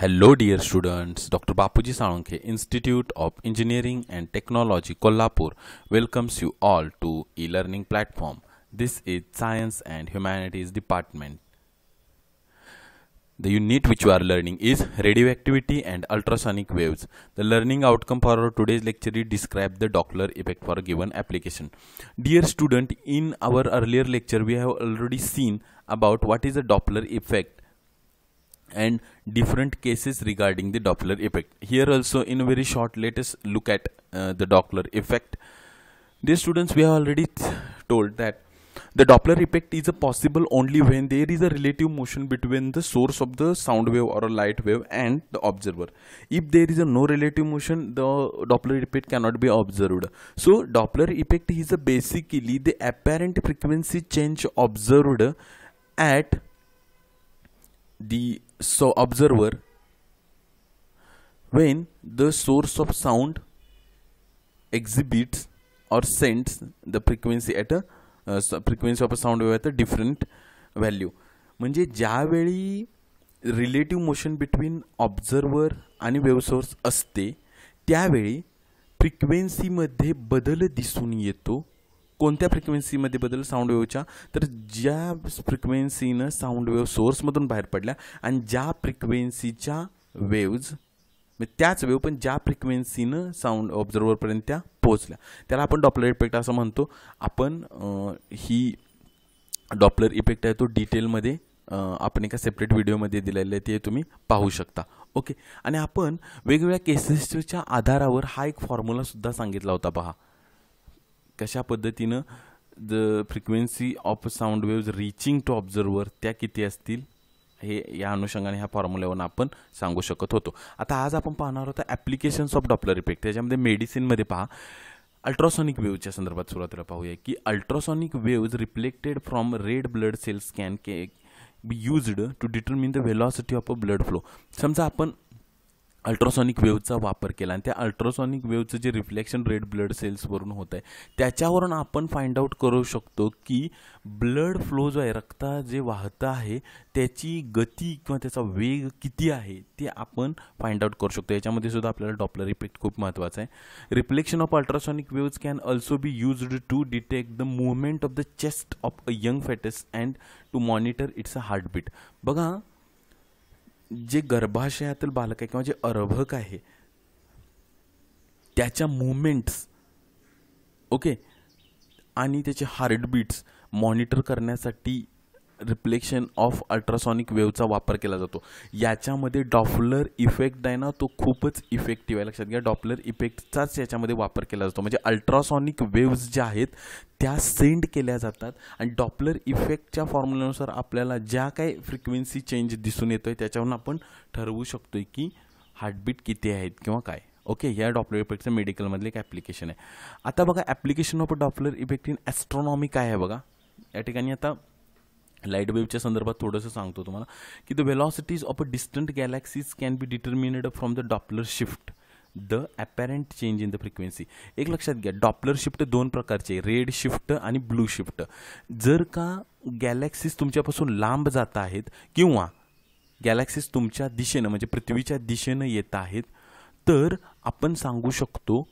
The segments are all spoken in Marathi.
Hello dear students, Dr. Bapuji Salanke, Institute of Engineering and Technology, Kolhapur welcomes you all to e-learning platform. This is Science and Humanities Department. The unit which you are learning is radioactivity and ultrasonic waves. The learning outcome for today's lecture is describe the Doppler effect for a given application. Dear student, in our earlier lecture we have already seen about what is the Doppler effect and different cases regarding the Doppler effect. Here also in a very short let us look at uh, the Doppler effect. Dear students we have already told that the Doppler effect is possible only when there is a relative motion between the source of the sound wave or a light wave and the observer. If there is a no relative motion, the Doppler effect cannot be observed. So Doppler effect is basically the apparent frequency change observed at the so observer when the source of sound exhibits or sends the frequency at a uh, frequency of a sound wave at a different value म्हणजे ज्यावेळी रिलेटिव्ह मोशन बिटवीन ऑब्झर्वर आणि वेव सोर्स असते त्यावेळी फ्रिक्वेन्सीमध्ये बदल दिसून येतो कोणत्या फ्रिक्वेन्सीमध्ये बदल साऊंड वेवच्या तर ज्या फ्रिक्वेन्सीनं साऊंड वेव सोर्समधून बाहेर पडल्या आणि ज्या फ्रिक्वेन्सीच्या वेव्ज म्हणजे त्याच वेव पण ज्या फ्रिक्वेन्सीनं साऊंड ऑब्झर्वरपर्यंत त्या पोहोचल्या त्याला आपण डॉपलर इफेक्ट असं म्हणतो आपण ही डॉपलर इफेक्ट आहे तो डिटेलमध्ये आपण एका सेपरेट व्हिडिओमध्ये दिलेलं आहे ते तुम्ही पाहू शकता ओके आणि आपण वेगवेगळ्या केसेसच्या आधारावर हा एक फॉर्म्युलासुद्धा सांगितला होता पहा कशा पद्धतीनं the frequency of sound waves reaching to observer त्या किती असतील हे या अनुषंगाने ह्या फॉर्म्युल्यावरून आपण सांगू शकत होतो आता आज आपण पाहणार होता ॲप्लिकेशन्स ऑफ डॉपलर इफेक्ट त्याच्यामध्ये मेडिसिनमध्ये पहा अल्ट्रासॉनिक वेव्हच्या संदर्भात सुरुवातीला पाहूया की ultrasonic waves reflected from red blood cell scan के be used to determine the velocity of a blood flow समजा आपण अल्ट्रासॉनिक वेवचा वापर केला आणि त्या अल्ट्रासॉनिक वेवचं जे रिफ्लेक्शन रेड ब्लड सेल्सवरून होत आहे त्याच्यावरून आपण फाइंड आउट करू शकतो की ब्लड फ्लो जो आहे रक्ता जे वाहतं आहे त्याची गती किंवा त्याचा वेग किती आहे ते आपण फाइंड आउट करू शकतो याच्यामध्ये सुद्धा आपल्याला डॉपलर इफेक्ट खूप महत्त्वाचा आहे reflection of ultrasonic waves can also be used to detect the movement of the chest of a young foetus and to monitor its a heartbeat बघा जे गर्भाशयातील बालक आहे किंवा जे अर्भक आहे त्याच्या मुवमेंट्स ओके आणि त्याचे हार्टबीट्स मॉनिटर करण्यासाठी रिफ्लेक्शन ऑफ अल्ट्रासॉनिक वेवचा वापर केला जातो याच्यामध्ये डॉपलर इफेक्ट आहे ना तो खूपच इफेक्टिव्ह आहे लक्षात घ्या डॉपलर इफेक्टचाच याच्यामध्ये वापर केला जातो म्हणजे अल्ट्रासॉनिक वेव्ज ज्या आहेत त्या सेंड केल्या जातात आणि डॉपलर इफेक्टच्या फॉर्म्युल्यानुसार आपल्याला ज्या काही फ्रिक्वेन्सी चेंज दिसून येतो आहे त्याच्यावरून आपण ठरवू शकतो आहे की हार्टबीट किती आहेत किंवा काय ओके या डॉपलर इफेक्टचं मेडिकलमधले एक ॲप्लिकेशन आहे आता बघा application of Doppler effect in astronomy काय आहे बघा या ठिकाणी आता लाईट वेव्हच्या संदर्भात थोडंसं सांगतो तुम्हाला की the velocities of a distant galaxies can be determined from the Doppler shift the apparent change in the frequency एक लक्षात घ्या डॉपलर शिफ्ट दोन प्रकारचे रेड शिफ्ट आणि ब्लू शिफ्ट जर का गॅलेक्सीज तुमच्यापासून लांब जात आहेत किंवा गॅलेक्सीज तुमच्या दिशेनं म्हणजे पृथ्वीच्या दिशेनं येत आहेत तर आपण सांगू शकतो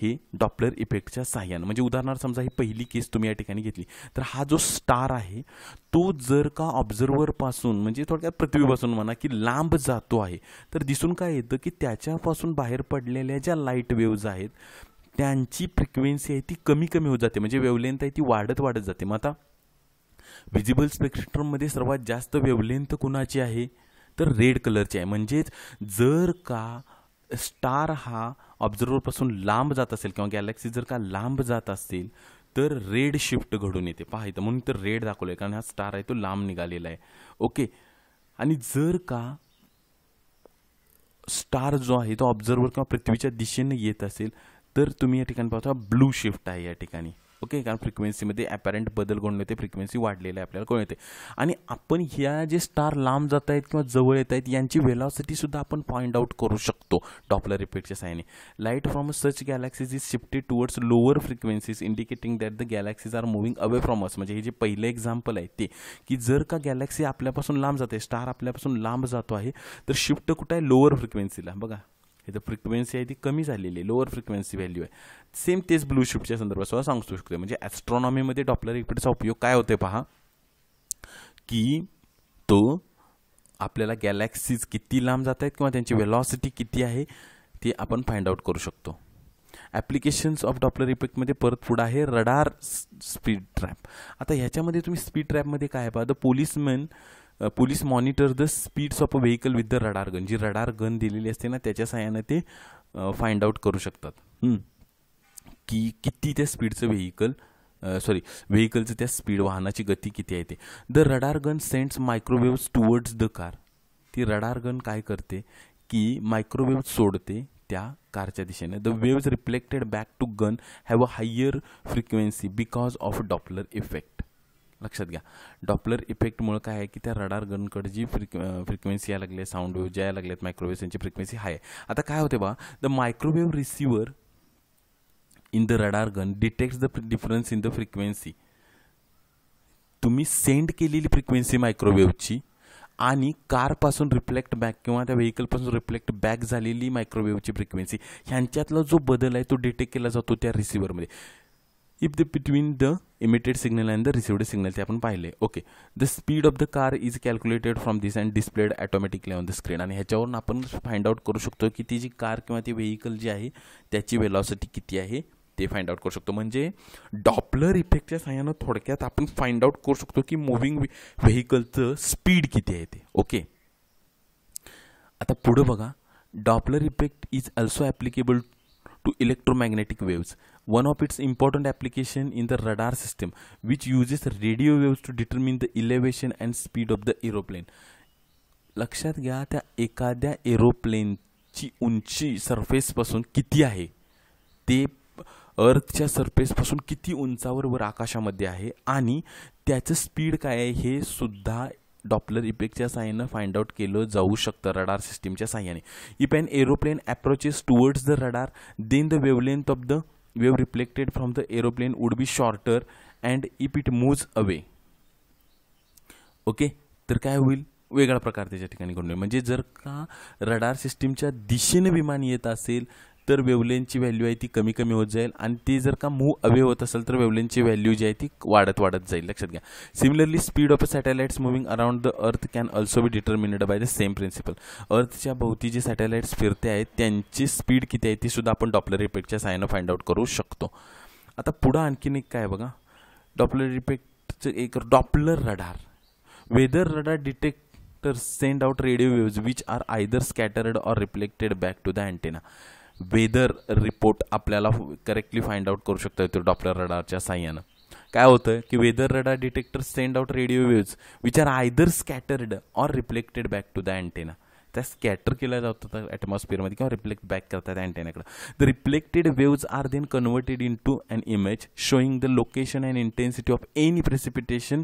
हे डॉपलर इफेक्टच्या साह्यानं म्हणजे उदाहरणार्थ समजा ही पहिली केस तुम्ही या ठिकाणी घेतली तर हा जो स्टार आहे तो जर का ऑब्झर्वरपासून म्हणजे थोडक्यात पृथ्वीपासून म्हणा की लांब जातो आहे तर दिसून काय येतं की त्याच्यापासून बाहेर पडलेल्या ज्या लाईट वेव्ज आहेत त्यांची फ्रिक्वेन्सी आहे ती कमी कमी होत जाते म्हणजे वेवलेंथ आहे ती वाढत वाढत जाते मग आता व्हिजिबल स्पेक्ट्रममध्ये सर्वात जास्त वेवलेंथ कुणाची आहे तर रेड कलरची आहे म्हणजेच जर का स्टार हा ऑब्झर्वरपासून लांब जात असेल किंवा गॅलेक्सी जर का लांब जात असतील तर रेड शिफ्ट घडून येते पहा म्हणून तर रेड दाखवलं कारण हा स्टार आहे तो लांब निघालेला आहे ओके आणि जर का स्टार जो आहे तो ऑब्झर्वर किंवा पृथ्वीच्या दिशेने येत असेल तर तुम्ही या ठिकाणी पाहता ब्लू शिफ्ट आहे या ठिकाणी ओके कारण फ्रिक्वेन्सीमध्ये अपॅरंट बदल कोण फ्रिक्वेन्सी वाढलेली आहे आपल्याला कोण येते आणि आपण ह्या जे स्टार लांब जात आहेत किंवा जवळ येत आहेत यांची सुद्धा आपण पॉईंट आउट करू शकतो टॉपलर इफेक्टच्या सायने light from such galaxies is shifted towards lower frequencies indicating that the galaxies are moving away from us म्हणजे हे जे पहिले एक्झाम्पल आहे ते की जर का गॅलेक्सी आपल्यापासून लांब जाते स्टार आपल्यापासून लांब जातो आहे तर शिफ्ट कुठं आहे लोअर फ्रिक्वेन्सीला बघा इथं फ्रिक्वेन्सी आहे ती कमी झालेली आहे लोअर फ्रिक्वेन्सी व्हॅल्यू आहे सेम तेच ब्लू शिफ्टच्या संदर्भात सुद्धा सांगू शकतो म्हणजे ॲस्ट्रॉनॉमीमध्ये डॉपलर इफेक्टचा उपयोग काय होते पहा की तो आपल्याला गॅलॅक्सीज किती लांब जात आहेत किंवा त्यांची वेलॉसिटी किती आहे ते आपण फाइंड आउट करू शकतो ॲप्लिकेशन्स ऑफ डॉपलर इफेक्टमध्ये परत पुढं आहे रडार स्पीड ट्रॅप आता ह्याच्यामध्ये तुम्ही स्पीड ट्रॅपमध्ये काय पाहा the policeman police monitor the speeds of a vehicle with the radar gun जी रडार गन दिलेली असते ना त्याच्या सहाय्याने ते फाइंड आउट करू शकतात की किती त्या स्पीडचं व्हेकल सॉरी व्हेकलचं त्या स्पीड वाहनाची गती किती आहे ते the radar gun sends microwaves towards the car ती रडार गन काय करते की मायक्रोवेव्ह सोडते त्या कारच्या दिशेने the waves reflected back to gun have a higher frequency because of Doppler effect लक्षात घ्या डॉपलर इफेक्टमुळं काय आहे की त्या रडार गनकडे जी फ्रिक फ्रिक्वेन्सी यायला लागली साऊंड वेव्ह ज्या यायला आहेत मायक्रोवेव्ह त्यांची फ्रिक्वेन्सी हाय आता काय होते बा the microwave receiver in the radar gun detect the difference in the frequency तुम्ही सेंड केलेली फ्रिक्वेन्सी मायक्रोवेव्हची आणि कारपासून रिफ्लेक्ट बॅक किंवा त्या व्हेकलपासून रिफ्लेक्ट बॅक झालेली मायक्रोवेव्हची फ्रिक्वेन्सी ह्यांच्यातला जो बदल आहे तो डिटेक्ट केला जातो त्या रिसिव्हरमध्ये if the between the emitted signal and the received signal ते आपण पाहिले okay the speed of the car is calculated from this and displayed automatically on the screen आणि ह्याच्यावरून आपण फाइंड आउट करू शकतो की ती जी कार किंवा ती व्हेकल जी आहे त्याची वेलॉसिटी किती आहे ते फाइंड आउट करू शकतो म्हणजे डॉपलर इफेक्टच्या सहाय्यानं थोडक्यात आपण फाइंड आउट करू शकतो की मुव्हिंग व्हेकलचं स्पीड किती आहे ते ओके आता पुढं बघा Doppler effect is also applicable to electromagnetic waves One of its important application in the radar system, which uses radio waves to determine the elevation and speed of the aeroplane. लक्षात घ्या त्या एखाद्या एरोप्लेनची उंची सरफेसपासून किती आहे ते अर्थच्या सरफेसपासून किती उंचावर वर आकाशामध्ये आहे आणि त्याचं स्पीड काय आहे हे सुद्धा डॉपलर इफेक्टच्या साह्यानं फाइंड आउट केलं जाऊ शकतं रडार सिस्टीमच्या साह्याने if an aeroplane approaches towards the radar then the wavelength of the wave reflected from the aeroplane would be shorter and if it moves away okay तर काय होईल वेगळा प्रकार त्याच्या ठिकाणी घडून म्हणजे जर का रडार सिस्टीमच्या दिशेने विमान येत असेल तर वेवलेनची व्हॅल्यू आहे ती कमी कमी होत जाईल आणि ते जर का मूव अवे होत असेल तर वेवलेनची व्हॅल्यू जी आहे ती वाढत वाढत जाईल लक्षात घ्या similarly speed of satellites moving around the earth can also be determined by the same principle अर्थच्या भोवती जे सॅटेलाइट्स फिरते आहेत त्यांची स्पीड किती आहे ती सुद्धा आपण डॉपलर इफेक्टच्या सायनं फाइंड आउट करू शकतो आता पुढं आणखीन एक काय बघा डॉपलर इफेक्टचं एक Doppler radar weather radar detect तर send out radio waves which are either scattered or reflected back to the antenna weather report आपल्याला करेक्टली फाइंड आउट करू शकता येतो डॉपलर रडारच्या साह्यानं काय होतं की weather radar detector send out radio waves which are either scattered or reflected back to the antenna त्या स्कॅटर केल्या जातात ॲटमॉस्फिअरमध्ये किंवा रिफ्लेक्ट बॅक करतात अँटेनाकडं the reflected waves R then converted into an image showing the location and intensity of any precipitation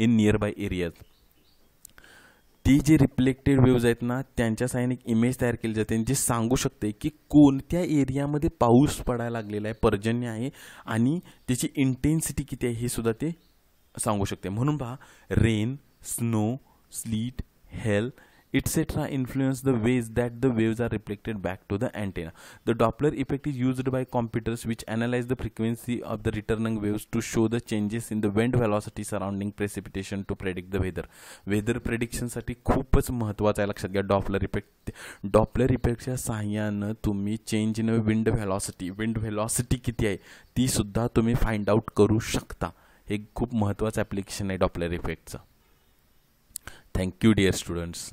in nearby areas ती जी रिफ्लेक्टेड वेव्ज आहेत ना त्यांच्या साह्याने एक इमेज तयार केली जाते जे सांगू शकते की कोणत्या एरियामध्ये पाऊस पडायला लागलेला आहे पर्जन्य आहे आणि त्याची इंटेन्सिटी किती आहे हे सुद्धा ते सांगू शकते म्हणून पहा rain snow sleet hail etc. influence the ways that the waves are reflected back to the antenna. The Doppler effect is used by computers which analyze the frequency of the returning waves to show the changes in the wind velocity surrounding precipitation to predict the weather. Weather prediction predictionसाठी खूपच महत्त्वाचं आहे लक्षात घ्या डॉपलर इफेक्ट डॉपलर इफेक्टच्या सहाय्यानं तुम्ही change in wind velocity wind velocity किती आहे ती सुद्धा तुम्ही फाइंड आउट करू शकता हे खूप महत्त्वाचं ॲप्लिकेशन आहे डॉपलर इफेक्टचं थँक्यू डिअर स्टुडंट्स